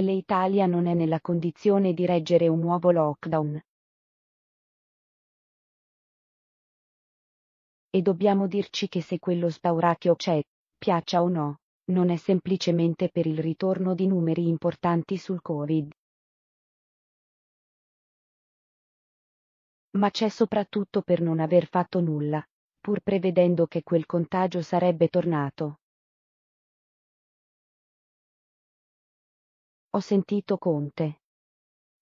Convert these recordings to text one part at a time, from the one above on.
L'Italia non è nella condizione di reggere un nuovo lockdown. E dobbiamo dirci che se quello spauracchio c'è, piaccia o no, non è semplicemente per il ritorno di numeri importanti sul Covid. Ma c'è soprattutto per non aver fatto nulla, pur prevedendo che quel contagio sarebbe tornato. Ho sentito Conte.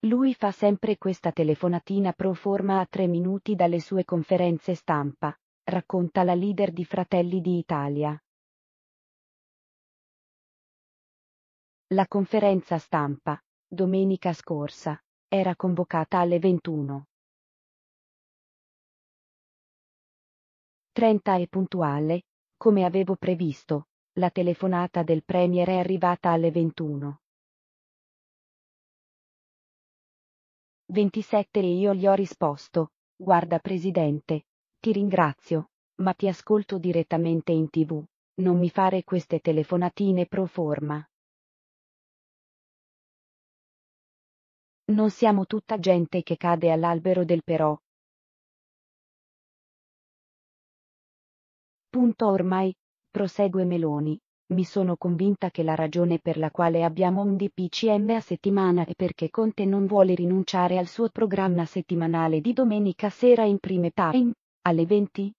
Lui fa sempre questa telefonatina pro forma a tre minuti dalle sue conferenze stampa, racconta la leader di Fratelli d'Italia. La conferenza stampa, domenica scorsa, era convocata alle 21. 30 e puntuale, come avevo previsto, la telefonata del Premier è arrivata alle 21. 27 e io gli ho risposto, guarda presidente, ti ringrazio, ma ti ascolto direttamente in tv, non mi fare queste telefonatine pro forma. Non siamo tutta gente che cade all'albero del però. Punto ormai, prosegue Meloni, mi sono convinta che la ragione per la quale abbiamo un DPCM a settimana è perché Conte non vuole rinunciare al suo programma settimanale di domenica sera in prime time, alle 20.30,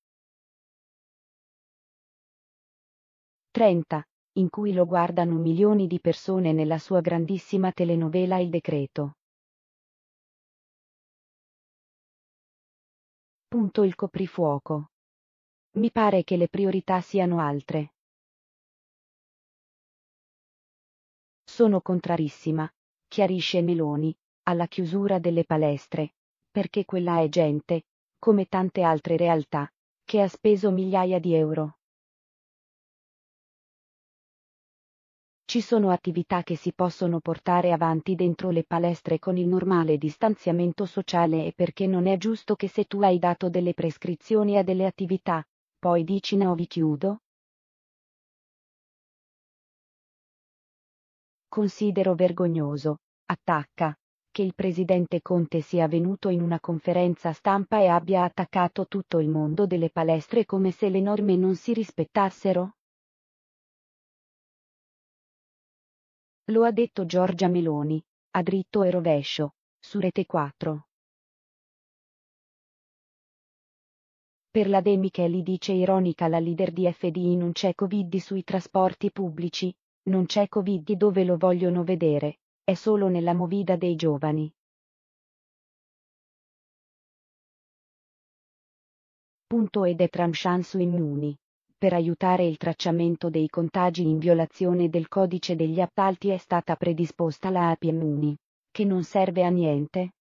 in cui lo guardano milioni di persone nella sua grandissima telenovela Il Decreto. Punto il coprifuoco. Mi pare che le priorità siano altre. Sono contrarissima, chiarisce Meloni, alla chiusura delle palestre, perché quella è gente, come tante altre realtà, che ha speso migliaia di euro. Ci sono attività che si possono portare avanti dentro le palestre con il normale distanziamento sociale e perché non è giusto che se tu hai dato delle prescrizioni a delle attività, poi dici no vi chiudo, Considero vergognoso, attacca, che il presidente Conte sia venuto in una conferenza stampa e abbia attaccato tutto il mondo delle palestre come se le norme non si rispettassero? Lo ha detto Giorgia Meloni, a dritto e rovescio, su Rete 4. Per la De Micheli dice ironica la leader di FD in un c'è Covid sui trasporti pubblici, non c'è Covid dove lo vogliono vedere, è solo nella movida dei giovani. Punto ed è Tramshan su Immuni. Per aiutare il tracciamento dei contagi in violazione del codice degli appalti è stata predisposta la API Immuni, che non serve a niente,